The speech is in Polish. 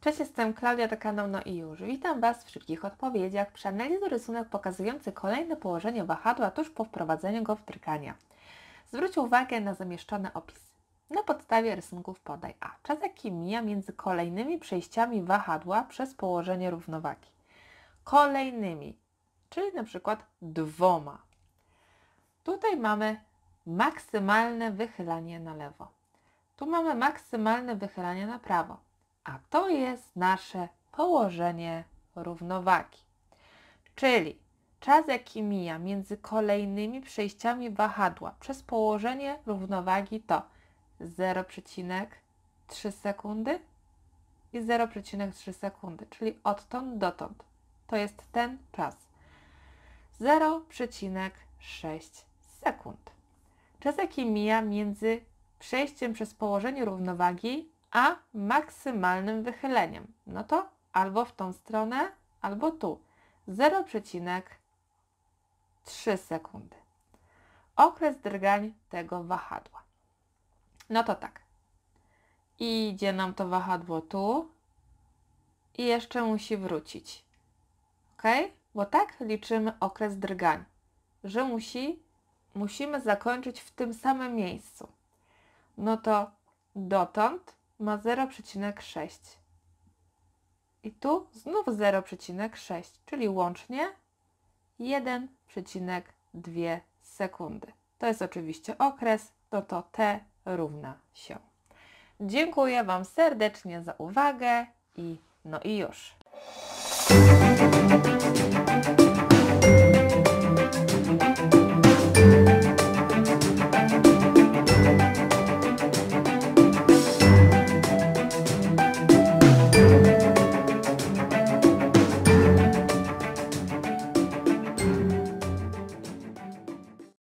Cześć, jestem Klaudia kanał no i już. Witam Was w szybkich odpowiedziach. Przeanalizuj rysunek pokazujący kolejne położenie wahadła tuż po wprowadzeniu go w drgania. Zwróć uwagę na zamieszczony opis. Na podstawie rysunków podaj A. Czas jaki mija między kolejnymi przejściami wahadła przez położenie równowagi. Kolejnymi, czyli na przykład dwoma. Tutaj mamy maksymalne wychylanie na lewo. Tu mamy maksymalne wychylanie na prawo a to jest nasze położenie równowagi. Czyli czas, jaki mija między kolejnymi przejściami wahadła przez położenie równowagi to 0,3 sekundy i 0,3 sekundy, czyli odtąd dotąd. To jest ten czas. 0,6 sekund. Czas, jaki mija między przejściem przez położenie równowagi a maksymalnym wychyleniem. No to albo w tą stronę, albo tu. 0,3 sekundy. Okres drgań tego wahadła. No to tak. Idzie nam to wahadło tu i jeszcze musi wrócić. Ok? Bo tak liczymy okres drgań, że musi, musimy zakończyć w tym samym miejscu. No to dotąd ma 0,6. I tu znów 0,6, czyli łącznie 1,2 sekundy. To jest oczywiście okres, to to T równa się. Dziękuję Wam serdecznie za uwagę i no i już.